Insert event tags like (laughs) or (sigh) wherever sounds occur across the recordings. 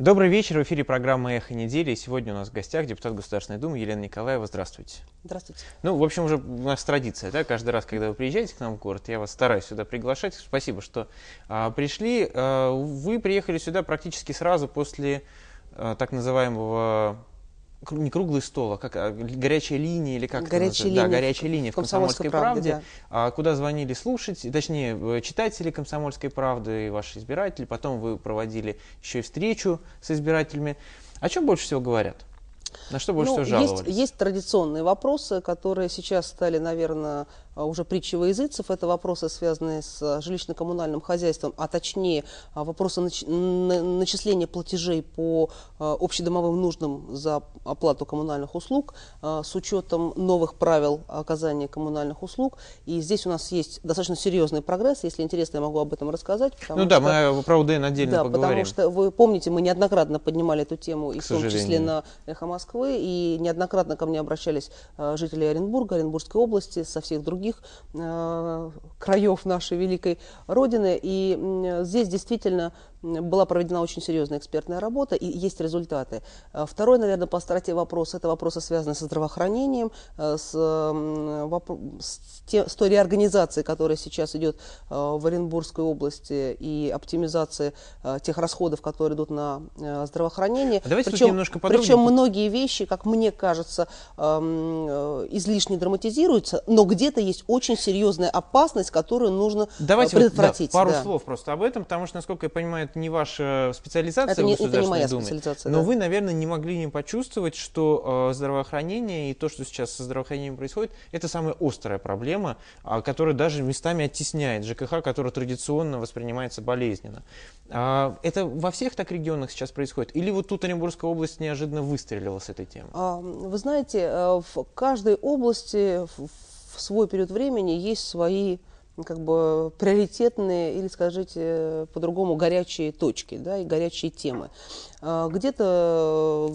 Добрый вечер. В эфире программа «Эхо недели». И сегодня у нас в гостях депутат Государственной Думы Елена Николаева. Здравствуйте. Здравствуйте. Ну, в общем, уже у нас традиция, да? Каждый раз, когда вы приезжаете к нам в город, я вас стараюсь сюда приглашать. Спасибо, что а, пришли. А, вы приехали сюда практически сразу после а, так называемого не круглый стол, а как а, горячая линия или как горячая это линия, да, горячая линия в Комсомольской, Комсомольской правде, правде да. а, куда звонили слушать, точнее э, читатели Комсомольской правды и ваши избиратели, потом вы проводили еще и встречу с избирателями. О чем больше всего говорят? На что больше ну, всего жаловались? Есть, есть традиционные вопросы, которые сейчас стали, наверное, а, уже притчи языцев. Это вопросы, связанные с а, жилищно-коммунальным хозяйством, а точнее а, вопросы начисления платежей по общедомовым нуждам за оплату коммунальных услуг с учетом новых правил оказания коммунальных услуг. И здесь у нас есть достаточно серьезный прогресс. Если интересно, я могу об этом рассказать. Ну да, что... мы э, про УДН отдельно да, поговорим. потому что вы помните, мы неоднократно поднимали эту тему, и в том числе на «Эхо Москвы», и неоднократно ко мне обращались жители Оренбурга, Оренбургской области, со всех других других э, краев нашей великой Родины. И здесь действительно была проведена очень серьезная экспертная работа и есть результаты. Э, второй, наверное, по страте вопрос, это вопросы связанные со здравоохранением, э, с, с, те, с той реорганизацией, которая сейчас идет э, в Оренбургской области и оптимизация тех расходов, которые идут на здравоохранение. А давайте причем, немножко подробнее. Причем многие вещи, как мне кажется, эм, излишне драматизируются, но где-то есть очень серьезная опасность, которую нужно давайте предотвратить. Вот, да, пару да. слов просто об этом, потому что, насколько я понимаю, это не ваша специализация это не, это не моя Думе, специализация, но да. вы, наверное, не могли не почувствовать, что э, здравоохранение и то, что сейчас со здравоохранением происходит, это самая острая проблема, а, которая даже местами оттесняет ЖКХ, который традиционно воспринимается болезненно. А, это во всех так регионах сейчас происходит? Или вот тут Оренбургская область неожиданно выстрелила с этой темы? А, вы знаете, э, в каждой области в свой период времени есть свои как бы приоритетные или, скажите по-другому, горячие точки да, и горячие темы. А, где-то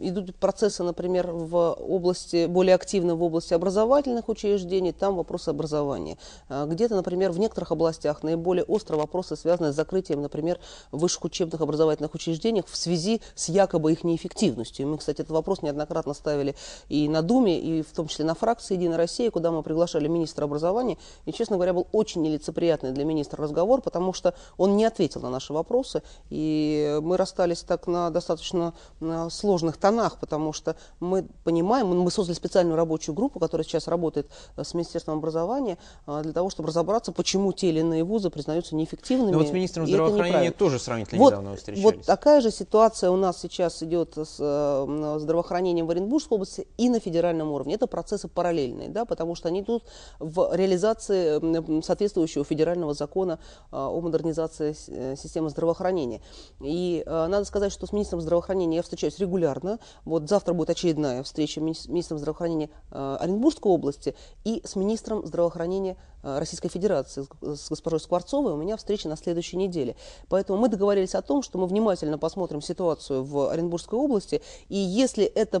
идут процессы, например, в области, более активно в области образовательных учреждений, там вопросы образования. А, где-то, например, в некоторых областях наиболее остро вопросы, связанные с закрытием, например, высших учебных образовательных учреждений в связи с якобы их неэффективностью. Мы, кстати, этот вопрос неоднократно ставили и на Думе, и в том числе на фракции «Единая Россия», куда мы приглашали министра образования. И, честно говоря, был очень нелицеприятный для министра разговор, потому что он не ответил на наши вопросы. И мы расстались так так на достаточно э, сложных тонах, потому что мы понимаем, мы создали специальную рабочую группу, которая сейчас работает э, с Министерством образования, э, для того, чтобы разобраться, почему те или иные вузы признаются неэффективными. Но вот с министром здравоохранения тоже сравнительно вот, недавно встречались. Вот такая же ситуация у нас сейчас идет с здравоохранением в Оренбургской области и на федеральном уровне. Это процессы параллельные, да, потому что они тут в реализации соответствующего федерального закона о модернизации системы здравоохранения. И надо сказать, сказать, что с министром здравоохранения я встречаюсь регулярно. Вот завтра будет очередная встреча с министром здравоохранения э, Оренбургской области и с министром здравоохранения Э, Российской Федерации с госпожой Скворцовой у меня встреча на следующей неделе. Поэтому мы договорились о том, что мы внимательно посмотрим ситуацию в Оренбургской области, и если это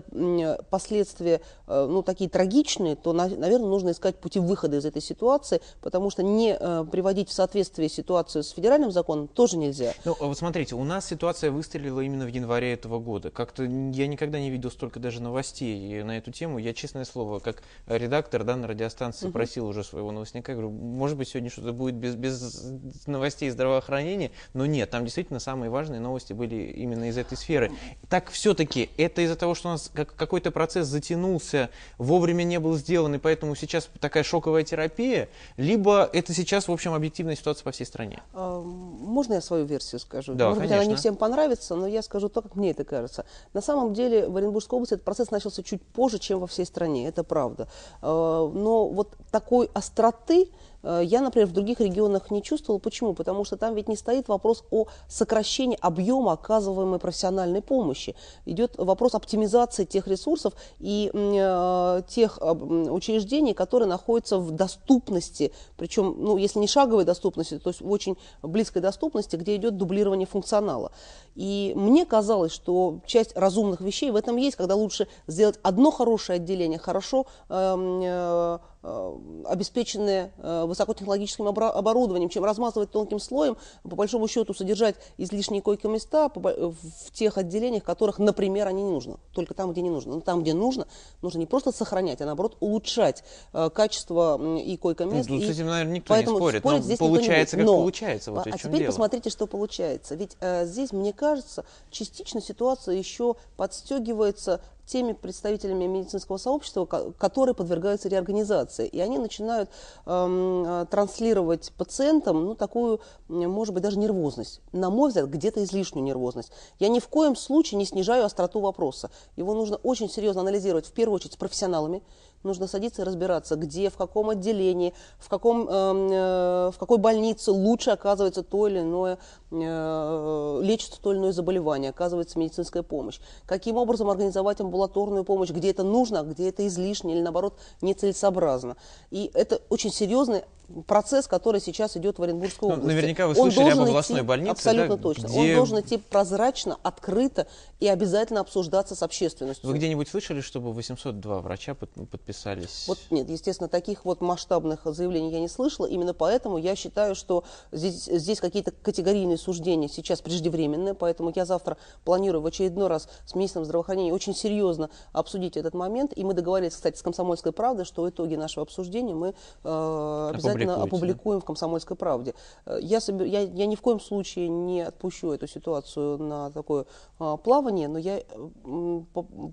последствия э, ну, такие трагичные, то, наверное, нужно искать пути выхода из этой ситуации, потому что не э, приводить в соответствие ситуацию с федеральным законом тоже нельзя. Ну, а вот смотрите, у нас ситуация выстрелила именно в январе этого года. Как-то я никогда не видел столько даже новостей на эту тему. Я, честное слово, как редактор данной радиостанции угу. просил уже своего новостника говорю, может быть, сегодня что-то будет без, без новостей здравоохранения, но нет, там действительно самые важные новости были именно из этой сферы. Так все-таки это из-за того, что у нас какой-то процесс затянулся, вовремя не был сделан, и поэтому сейчас такая шоковая терапия, либо это сейчас, в общем, объективная ситуация по всей стране? А, можно я свою версию скажу? Да, Может конечно. быть, она не всем понравится, но я скажу то, как мне это кажется. На самом деле в Оренбургской области этот процесс начался чуть позже, чем во всей стране, это правда. А, но вот такой остроты рублей э, я, например, в других регионах не чувствовала. Почему? Потому что там ведь не стоит вопрос о сокращении объема оказываемой профессиональной помощи. Идет вопрос оптимизации тех ресурсов и э, тех э, учреждений, которые находятся в доступности, причем, ну, если не шаговой доступности, то есть в очень близкой доступности, где идет дублирование функционала. И мне казалось, что часть разумных вещей в этом есть, когда лучше сделать одно хорошее отделение хорошо эм, э, Э, обеспеченные э, высокотехнологическим оборудованием, чем размазывать тонким слоем, по большому счету содержать излишние койко-места в тех отделениях, которых, например, они не нужны, только там, где не нужно. Но там, где нужно, нужно не просто сохранять, а наоборот улучшать э, качество и койко-мест. Ну, с этим, наверное, никто не спорит. Спорить Но ну, здесь получается, не будет. Но... получается. Вот а теперь дело. посмотрите, что получается. Ведь э, здесь, мне кажется, частично ситуация еще подстегивается теми представителями медицинского сообщества, которые подвергаются реорганизации. И они начинают эм, э, транслировать пациентам ну, такую, может быть, даже нервозность. На мой взгляд, где-то излишнюю нервозность. Я ни в коем случае не снижаю остроту вопроса. Его нужно очень серьезно анализировать, в первую очередь, с профессионалами. Нужно садиться и разбираться, где, в каком отделении, в каком эм, э, в какой больнице лучше оказывается то или иное, э, лечится то или иное заболевание, оказывается медицинская помощь, каким образом организовать амбулаторную помощь, где это нужно, а где это излишне или наоборот нецелесообразно. И это очень серьезный процесс, который сейчас идет в Оренбургской ну, Наверняка вы слышали он об областной идти, больнице. Абсолютно да, точно. Где... Он должен идти прозрачно, открыто и обязательно обсуждаться с общественностью. Вы где-нибудь слышали, чтобы 802 врача ну, подписались? Вот нет, естественно, таких вот масштабных заявлений я не слышала. Именно поэтому я я считаю, что здесь, здесь какие-то категорийные суждения сейчас преждевременные, поэтому я завтра планирую в очередной раз с министром здравоохранения очень серьезно обсудить этот момент. И мы договорились, кстати, с «Комсомольской правдой», что итоги нашего обсуждения мы э, обязательно опубликуем да? в «Комсомольской правде». Э, я, собер... я, я ни в коем случае не отпущу эту ситуацию на такое э, плавание, но я э,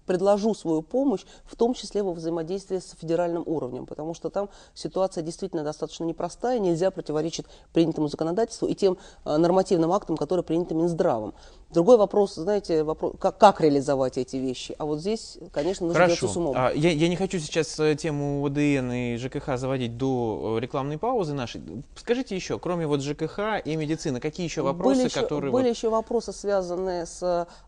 предложу свою помощь, в том числе во взаимодействии с федеральным уровнем, потому что там ситуация действительно достаточно непростая, нельзя противоречит принятому законодательству и тем э, нормативным актам, которые приняты Минздравом. Другой вопрос, знаете, вопрос, как, как реализовать эти вещи. А вот здесь, конечно, нужно Хорошо. с умом. А, я, я не хочу сейчас э, тему ВДН и ЖКХ заводить до э, рекламной паузы нашей. Скажите еще, кроме вот ЖКХ и медицины, какие еще вопросы, были еще, которые... Были вот... еще вопросы, связанные с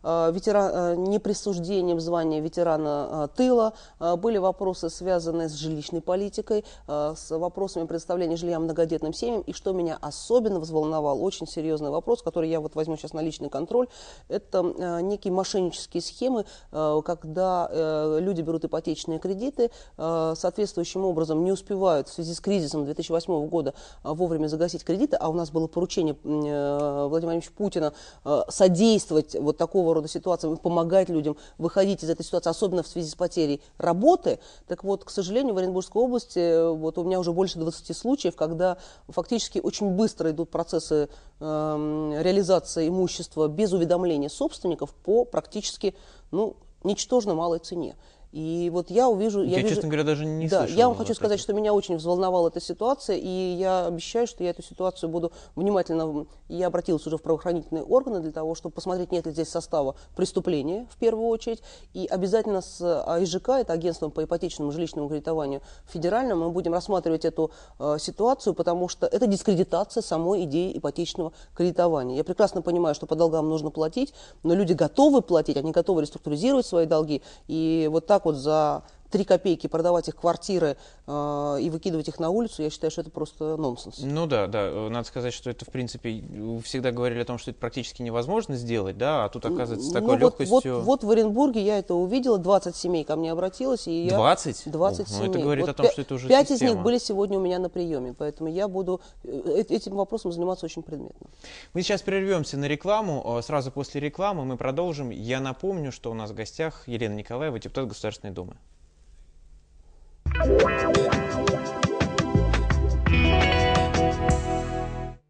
э, ветеран, э, неприсуждением звания ветерана э, тыла, э, были вопросы, связанные с жилищной политикой, э, с вопросами предоставления жилья многодетным семьям, семьям. И что меня особенно взволновал, очень серьезный вопрос, который я вот возьму сейчас на личный контроль, это э, некие мошеннические схемы, э, когда э, люди берут ипотечные кредиты, э, соответствующим образом не успевают в связи с кризисом 2008 года э, вовремя загасить кредиты, а у нас было поручение э, Владимира Владимировича Путина э, содействовать вот такого рода ситуациям, помогать людям выходить из этой ситуации, особенно в связи с потерей работы. Так вот, к сожалению, в Оренбургской области э, вот у меня уже больше 20 случаев, когда фактически очень быстро идут процессы э, реализации имущества без уведомления собственников по практически ну, ничтожно малой цене. И вот я увижу... Я, я вижу, честно говоря, даже не Да, я вам хочу сказать, что меня очень взволновала эта ситуация, и я обещаю, что я эту ситуацию буду внимательно... Я обратилась уже в правоохранительные органы для того, чтобы посмотреть, нет ли здесь состава преступления, в первую очередь, и обязательно с АИЖК, это агентством по ипотечному жилищному кредитованию федеральным, мы будем рассматривать эту э, ситуацию, потому что это дискредитация самой идеи ипотечного кредитования. Я прекрасно понимаю, что по долгам нужно платить, но люди готовы платить, они готовы реструктуризировать свои долги, и вот так ozza 3 копейки продавать их квартиры э, и выкидывать их на улицу, я считаю, что это просто нонсенс. Ну да, да. Надо сказать, что это, в принципе, всегда говорили о том, что это практически невозможно сделать, да, а тут оказывается ну такой ну, вот, легкостью. Вот, вот в Оренбурге я это увидела, 20 семей ко мне обратилось. И я... 20? 20 Ух, семей. Ну это говорит вот о том, что это уже 5 система. из них были сегодня у меня на приеме, поэтому я буду э, э, этим вопросом заниматься очень предметно. Мы сейчас прервемся на рекламу. А сразу после рекламы мы продолжим. Я напомню, что у нас в гостях Елена Николаева, депутат Государственной Думы.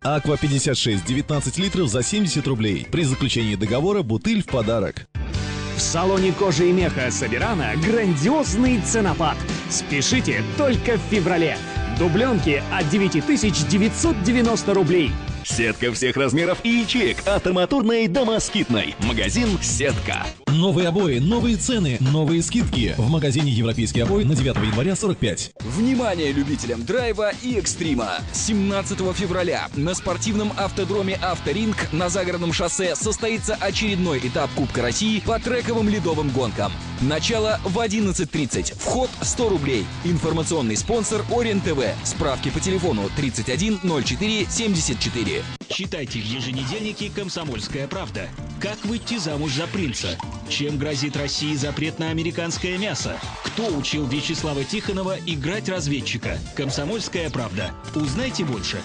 Аква 56 19 литров за 70 рублей. При заключении договора бутыль в подарок. В салоне кожи и меха Собирана грандиозный ценопад. Спешите только в феврале. Дубленки от 9990 рублей. Сетка всех размеров и ячеек от арматурной до москитной. Магазин «Сетка». Новые обои, новые цены, новые скидки. В магазине «Европейские обои» на 9 января 45. Внимание любителям драйва и экстрима! 17 февраля на спортивном автодроме «Авторинг» на загородном шоссе состоится очередной этап Кубка России по трековым ледовым гонкам. Начало в 11.30. Вход 100 рублей. Информационный спонсор Ориент ТВ. Справки по телефону 31 04 74. Книги. Читайте в еженедельнике «Комсомольская правда». Как выйти замуж за принца? Чем грозит России запрет на американское мясо? Кто учил Вячеслава Тихонова играть разведчика? «Комсомольская правда». Узнайте больше.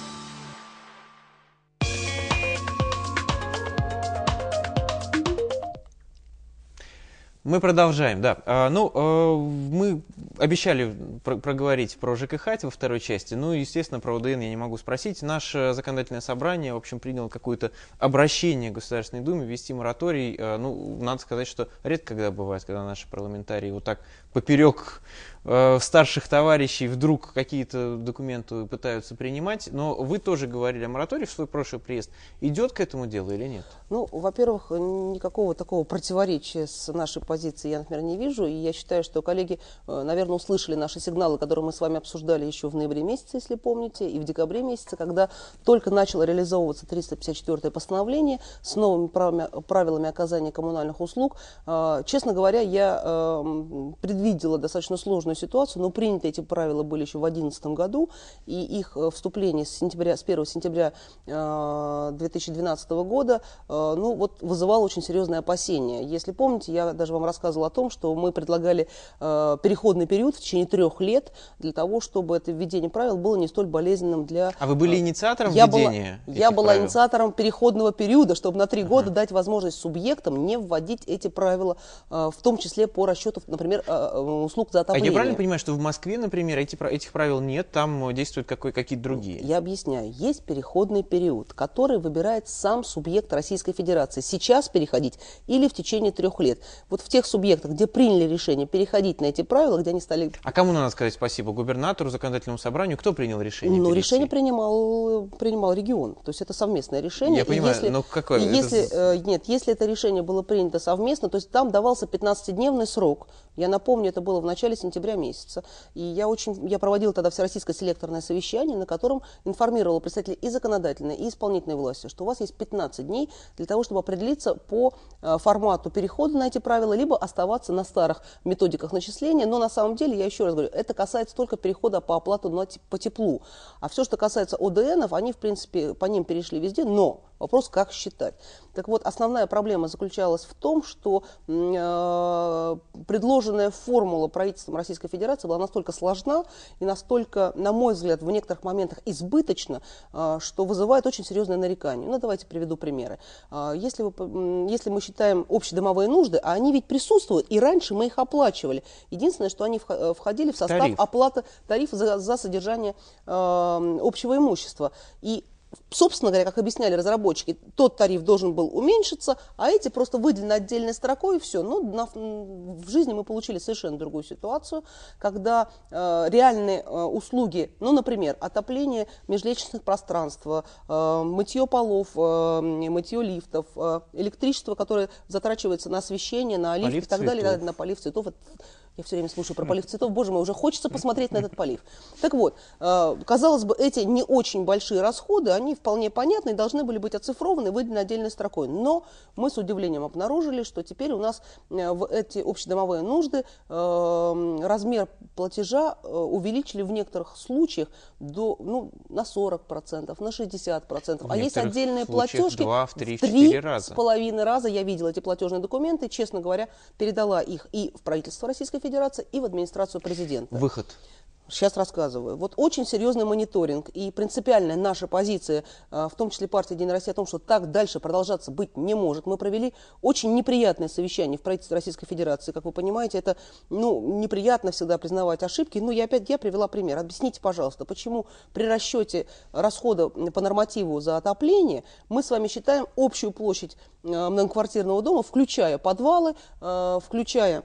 Мы продолжаем, да. А, ну, а, мы обещали про проговорить про ЖКХ во второй части. Ну, естественно, про УДН я не могу спросить. Наше законодательное собрание, в общем, приняло какое-то обращение к Государственной Думе ввести мораторий. Э, ну, надо сказать, что редко когда бывает, когда наши парламентарии вот так поперек э, старших товарищей вдруг какие-то документы пытаются принимать. Но вы тоже говорили о моратории в свой прошлый приезд. Идет к этому делу или нет? Ну, во-первых, никакого такого противоречия с нашей позицией я, например, не вижу. И я считаю, что коллеги, наверное, э, наверное, услышали наши сигналы, которые мы с вами обсуждали еще в ноябре месяце, если помните, и в декабре месяце, когда только начало реализовываться 354-е постановление с новыми правами, правилами оказания коммунальных услуг. А, честно говоря, я эм, предвидела достаточно сложную ситуацию, но приняты эти правила были еще в 2011 году, и их э, вступление с, сентября, с 1 сентября 2012 э, года э, ну, вот, вызывало очень серьезные опасения. Если помните, я даже вам рассказывала о том, что мы предлагали переходный период в течение трех лет для того, чтобы это введение правил было не столь болезненным для... А вы были э, инициатором я введения? Была, я была правил? инициатором переходного периода, чтобы на три uh-huh. года дать возможность субъектам не вводить эти правила, э, в том числе по расчету, например, э, услуг за отопление. А я правильно понимаю, что в Москве, например, эти, этих правил нет, там действуют какой, какие-то другие? Я объясняю. Есть переходный период, который выбирает сам субъект Российской Федерации. Сейчас переходить или в течение трех лет. Вот в тех субъектах, где приняли решение переходить на эти правила, где они стали... А кому надо сказать спасибо? Губернатору, законодательному собранию? Кто принял решение? Ну, решение принимал, принимал регион. То есть это совместное решение. Я и понимаю, если, но какое? И это... если, э, нет, если это решение было принято совместно, то есть там давался 15-дневный срок. Я напомню, это было в начале сентября месяца. И я, очень, я проводила тогда всероссийское селекторное совещание, на котором информировала представителей и законодательной, и исполнительной власти, что у вас есть 15 дней для того, чтобы определиться по э, формату перехода на эти правила, либо оставаться на старых методиках начисления, но на самом самом деле, я еще раз говорю, это касается только перехода по оплату на, по теплу. А все, что касается ОДНов, они, в принципе, по ним перешли везде, но Вопрос, как считать. Так вот, основная проблема заключалась в том, что э, предложенная формула правительством Российской Федерации была настолько сложна и настолько, на мой взгляд, в некоторых моментах избыточна, э, что вызывает очень серьезное нарекание. Ну, давайте приведу примеры. Э, если, вы, если мы считаем общедомовые нужды, а они ведь присутствуют, и раньше мы их оплачивали. Единственное, что они э, входили в состав Тариф. оплаты тарифа за, за содержание э, общего имущества. И собственно говоря, как объясняли разработчики, тот тариф должен был уменьшиться, а эти просто выделены отдельной строкой и все. Но ну, на, в жизни мы получили совершенно другую ситуацию, когда э, реальные э, услуги, ну, например, отопление межлечечных пространств, э, мытье полов, э, мытье лифтов, э, электричество, которое затрачивается на освещение, на лифт полив и так цветов. далее, на полив цветов, я все время слушаю про полив цветов. Боже мой, уже хочется посмотреть на этот полив. Так вот, э, казалось бы, эти не очень большие расходы, они вполне понятны и должны были быть оцифрованы, выделены отдельной строкой. Но мы с удивлением обнаружили, что теперь у нас э, в эти общедомовые нужды э, размер платежа увеличили в некоторых случаях до, ну, на 40%, на 60%. В а есть отдельные платежки 2, в 3, в 3 раза. с половиной раза я видела эти платежные документы, честно говоря, передала их и в правительство Российской Федерации и в администрацию президента. Выход. Сейчас рассказываю. Вот очень серьезный мониторинг и принципиальная наша позиция, а, в том числе партии «Единая Россия», о том, что так дальше продолжаться быть не может. Мы провели очень неприятное совещание в правительстве Российской Федерации. Как вы понимаете, это ну, неприятно всегда признавать ошибки. Но я опять я привела пример. Объясните, пожалуйста, почему при расчете расхода по нормативу за отопление мы с вами считаем общую площадь а, многоквартирного дома, включая подвалы, а, включая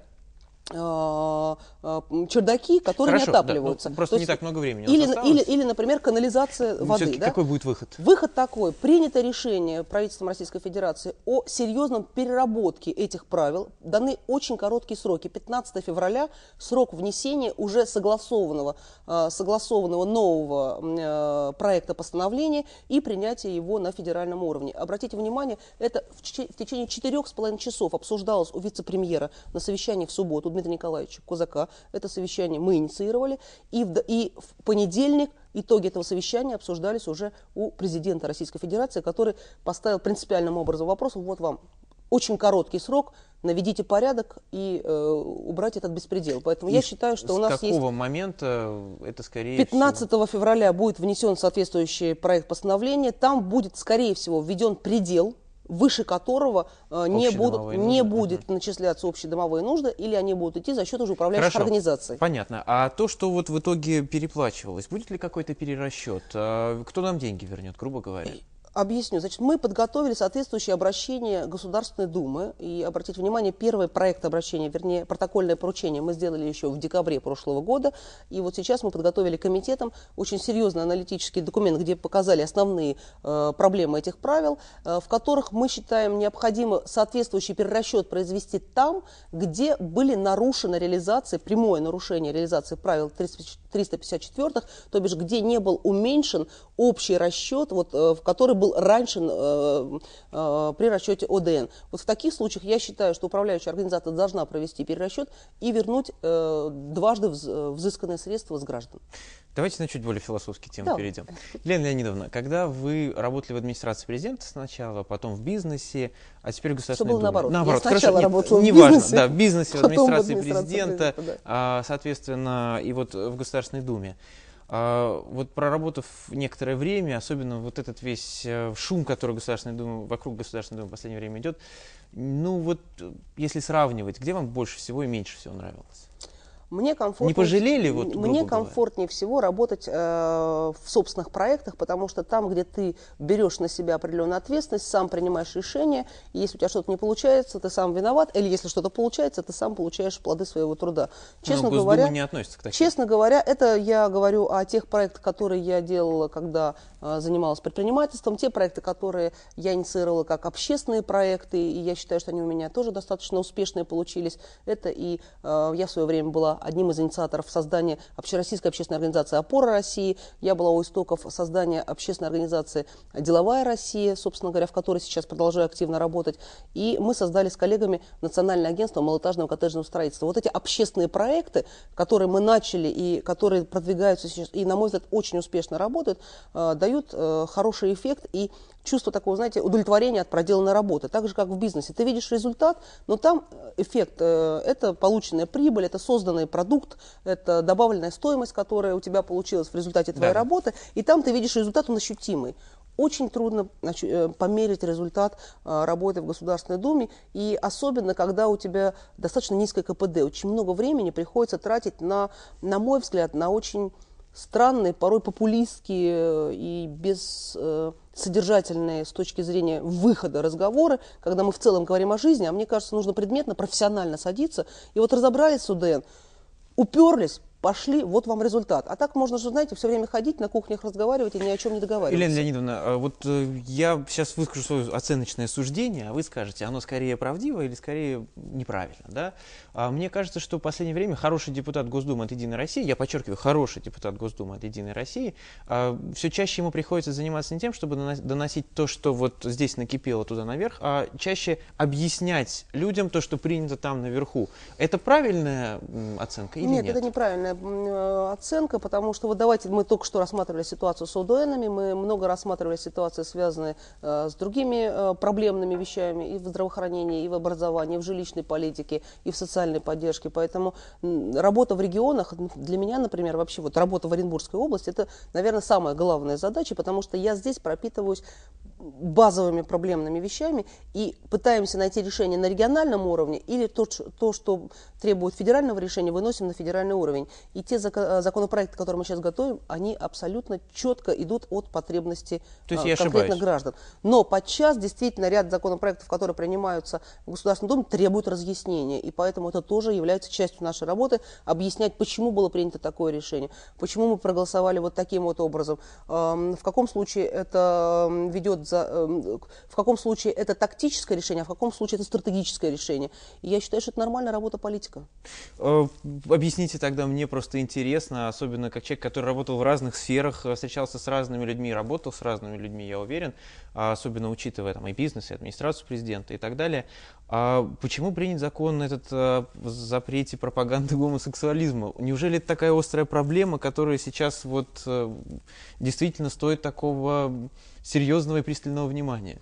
Э, э, чердаки, которые Хорошо, не отапливаются. Да, ну, просто То не так много времени. Или, или, или, например, канализация ну, воды. Да? Какой будет выход? Выход такой. Принято решение правительством Российской Федерации о серьезном переработке этих правил. Даны очень короткие сроки. 15 февраля срок внесения уже согласованного, э, согласованного нового проекта постановления и принятия его на федеральном уровне. Обратите внимание, это в течение четырех с половиной часов обсуждалось у вице-премьера на совещании в субботу Дмитрия Николаевича Козака. Это совещание мы инициировали. И в, и в понедельник итоги этого совещания обсуждались уже у президента Российской Федерации, который поставил принципиальным образом вопрос, вот вам очень короткий срок, наведите порядок и э, убрать этот беспредел. Поэтому и я считаю, что у нас есть... С какого момента э, это скорее 15 всего... февраля будет внесен соответствующий проект постановления. Там будет, скорее всего, введен предел выше которого э, не, будут, не будет угу. начисляться общедомовые нужды, или они будут идти за счет уже управляющих Хорошо. организаций. Понятно. А то, что вот в итоге переплачивалось, будет ли какой-то перерасчет? А кто нам деньги вернет, грубо говоря? Объясню. Значит, мы подготовили соответствующее обращение Государственной Думы. И, обратите внимание, первый проект обращения, вернее, протокольное поручение мы сделали еще в декабре прошлого года. И вот сейчас мы подготовили комитетам очень серьезный аналитический документ, где показали основные э, проблемы этих правил, э, в которых мы считаем необходимо соответствующий перерасчет произвести там, где были нарушены реализации, прямое нарушение реализации правил 34 354, то бишь где не был уменьшен общий расчет, вот, э, в который был раньше э, э, при расчете ОДН. Вот в таких случаях я считаю, что управляющая организация должна провести перерасчет и вернуть э, дважды вз, э, взысканные средства с граждан. Давайте на чуть более философские темы да. перейдем. Елена Леонидовна, когда вы работали в администрации президента сначала, потом в бизнесе, а теперь в Государственной Все было Думе. наоборот. Наоборот, я хорошо, работала не, в бизнесе, важно, да, в бизнесе, в администрации, в администрации президента, президента да. а, соответственно, и вот в Государственной Государственной Думе. А, вот проработав некоторое время, особенно вот этот весь э, шум, который Государственной Думы, вокруг Государственной Думы в последнее время идет, ну вот э, если сравнивать, где вам больше всего и меньше всего нравилось? Мне комфортнее, не пожалели вот, Мне комфортнее говоря. всего работать э, в собственных проектах, потому что там, где ты берешь на себя определенную ответственность, сам принимаешь решения, и если у тебя что-то не получается, ты сам виноват, или если что-то получается, ты сам получаешь плоды своего труда. Ну, честно Но говоря, не относится к таким. Честно говоря, это я говорю о тех проектах, которые я делала, когда э, занималась предпринимательством, те проекты, которые я инициировала как общественные проекты, и я считаю, что они у меня тоже достаточно успешные получились. Это и э, я в свое время была одним из инициаторов создания Общероссийской общественной организации «Опора России». Я была у истоков создания общественной организации «Деловая Россия», собственно говоря, в которой сейчас продолжаю активно работать. И мы создали с коллегами Национальное агентство малоэтажного коттеджного строительства. Вот эти общественные проекты, которые мы начали и которые продвигаются сейчас, и, на мой взгляд, очень успешно работают, э, дают э, хороший эффект и чувство такого, знаете, удовлетворения от проделанной работы. Так же, как в бизнесе. Ты видишь результат, но там э, эффект э, – это полученная прибыль, это созданный продукт, это добавленная стоимость, которая у тебя получилась в результате твоей да. работы. И там ты видишь результат, он ощутимый очень трудно э, померить результат работы в Государственной Думе, и особенно, когда у тебя достаточно низкое КПД. Очень много времени приходится тратить на, на мой взгляд, на очень странные, порой популистские э, и бессодержательные э, с точки зрения выхода разговоры, когда мы в целом говорим о жизни, а мне кажется, нужно предметно, профессионально садиться. И вот разобрались с УДН, уперлись, пошли, вот вам результат. А так можно же, знаете, все время ходить, на кухнях разговаривать и ни о чем не договариваться. Елена Леонидовна, а вот э, я сейчас выскажу свое оценочное суждение, а вы скажете, оно скорее правдиво или скорее неправильно, да? А мне кажется, что в последнее время хороший депутат Госдумы от «Единой России», я подчеркиваю, хороший депутат Госдумы от «Единой России», а все чаще ему приходится заниматься не тем, чтобы доносить то, что вот здесь накипело туда наверх, а чаще объяснять людям то, что принято там наверху. Это правильная оценка или нет? Нет, это неправильно неправильная э, оценка, потому что вот давайте мы только что рассматривали ситуацию с ОДНами, мы много рассматривали ситуации, связанные э, с другими э, проблемными вещами и в здравоохранении, и в образовании, и в жилищной политике, и в социальной поддержке. Поэтому работа в регионах ну, для меня, например, вообще вот работа в Оренбургской области, это, наверное, самая главная задача, потому что я здесь пропитываюсь базовыми проблемными вещами и пытаемся найти решение на региональном уровне или то, то что требует федерального решения, выносим на федеральный уровень. И те э, законопроекты, которые мы сейчас готовим, они абсолютно четко идут от потребности то есть а, конкретных ошибаюсь. граждан. Но подчас действительно ряд законопроектов, которые принимаются в Государственном Доме требуют разъяснения. И поэтому это тоже является частью нашей работы, объяснять, почему было принято такое решение, почему мы проголосовали вот таким вот образом, в каком случае это ведет за, эм, в каком случае это тактическое решение, а в каком случае это стратегическое решение. И я считаю, что это нормальная работа политика. Э, объясните тогда, мне просто интересно, особенно как человек, который работал в разных сферах, э, встречался с разными людьми, работал с разными людьми, я уверен, а, особенно учитывая там и бизнес, и администрацию президента и так далее. А почему принят закон на этот о э, запрете пропаганды гомосексуализма? Неужели это такая острая проблема, которая сейчас вот действительно стоит такого серьезного и пристального внимания.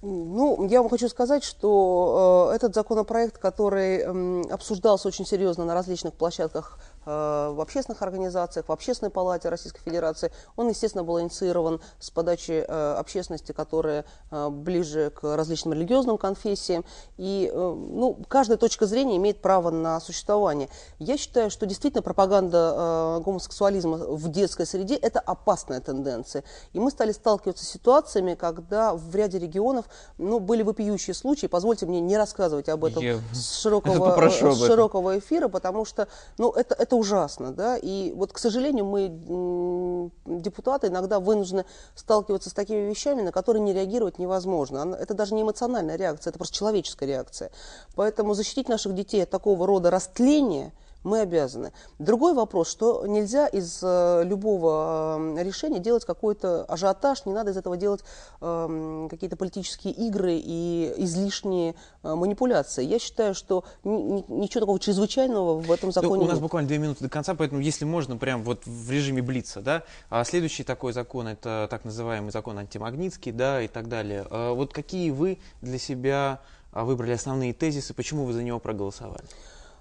Ну, я вам хочу сказать, что э, этот законопроект, который э, обсуждался очень серьезно на различных площадках Э, в общественных организациях, в Общественной палате Российской Федерации. Он, естественно, был инициирован с подачи э, общественности, которая э, ближе к различным религиозным конфессиям. И ну, каждая точка зрения имеет право на существование. Я считаю, что действительно пропаганда гомосексуализма в детской среде – это опасная тенденция. И мы стали сталкиваться с ситуациями, когда в ряде регионов ну, были вопиющие случаи. Позвольте мне не рассказывать об этом Я с широкого, (laughs) с широкого эфира, потому что ну, это, это это ужасно, да, и вот, к сожалению, мы, депутаты, иногда вынуждены сталкиваться с такими вещами, на которые не реагировать невозможно. Это даже не эмоциональная реакция, это просто человеческая реакция. Поэтому защитить наших детей от такого рода растления – мы обязаны. Другой вопрос, что нельзя из э, любого э, решения делать какой-то ажиотаж, не надо из этого делать э, какие-то политические игры и излишние э, манипуляции. Я считаю, что ни, ни, ничего такого чрезвычайного в этом ну, законе да, У нас нет. буквально две минуты до конца, поэтому если можно, прям вот в режиме блица, да, а следующий такой закон, это так называемый закон антимагнитский, да, и так далее. А вот какие вы для себя а, выбрали основные тезисы, почему вы за него проголосовали?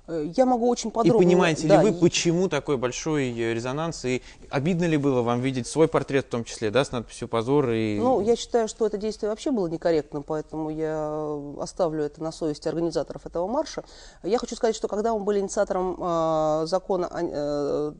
Э, я могу очень подробно... И понимаете да, ли вы, и... почему такой большой э, резонанс? И обидно ли было вам видеть свой портрет в том числе, да, с надписью «Позор»? И... Ну, я считаю, что это действие вообще было некорректным, поэтому я оставлю это на совести организаторов этого марша. Я хочу сказать, что когда мы были инициатором э, закона о, э,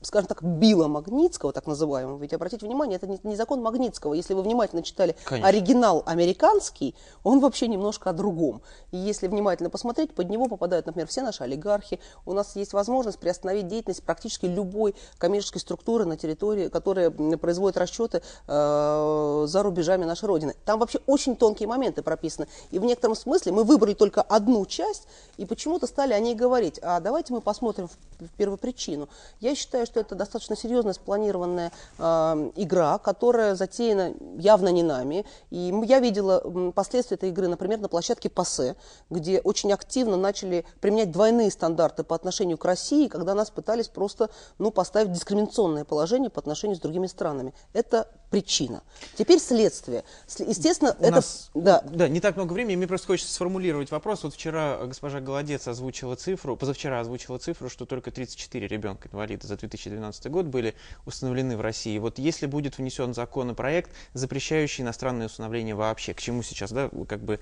скажем так, била Магнитского, так называемого, ведь обратите внимание, это не, не закон Магнитского. Если вы внимательно читали Конечно. оригинал американский, он вообще немножко о другом. И если внимательно посмотреть, под него попадают, например, все наши олигархи. У нас есть возможность приостановить деятельность практически любой коммерческой структуры на территории, которая производит расчеты э, за рубежами нашей Родины. Там вообще очень тонкие моменты прописаны. И в некотором смысле мы выбрали только одну часть и почему-то стали о ней говорить. А давайте мы посмотрим в первопричину. Я считаю, считаю, что это достаточно серьезно спланированная э, игра, которая затеяна явно не нами. И я видела последствия этой игры, например, на площадке ПАСЕ, где очень активно начали применять двойные стандарты по отношению к России, когда нас пытались просто ну, поставить дискриминационное положение по отношению с другими странами. Это причина. Теперь следствие. Естественно, У это... Нас, да. да, не так много времени, мне просто хочется сформулировать вопрос. Вот вчера госпожа Голодец озвучила цифру, позавчера озвучила цифру, что только 34 ребенка инвалида за 2012 год были установлены в России. Вот если будет внесен законопроект, запрещающий иностранное усыновление вообще, к чему сейчас, да, как бы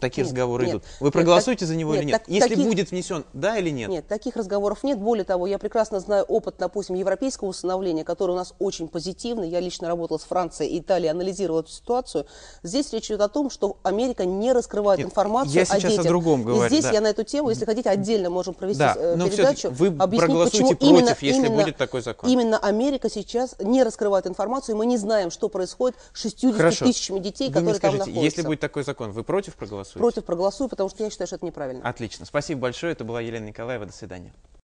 такие нет, разговоры нет, идут. Вы нет, проголосуете так, за него нет, или нет? Так, если таких, будет внесен, да или нет? Нет, таких разговоров нет. Более того, я прекрасно знаю опыт, допустим, европейского установления, который у нас очень позитивный. Я лично работал работала с Францией и Италией, анализировала эту ситуацию, здесь речь идет о том, что Америка не раскрывает Нет, информацию я сейчас детях. О другом говорю, и здесь да. я на эту тему, если хотите, отдельно можем провести да, э, но передачу. Вы объяснить, почему против, именно, если именно, будет такой закон. Именно Америка сейчас не раскрывает информацию, и мы не знаем, что происходит с 60 Хорошо. тысячами детей, вы которые скажите, там находятся. Если будет такой закон, вы против проголосуете? Против проголосую, потому что я считаю, что это неправильно. Отлично. Спасибо большое. Это была Елена Николаева. До свидания.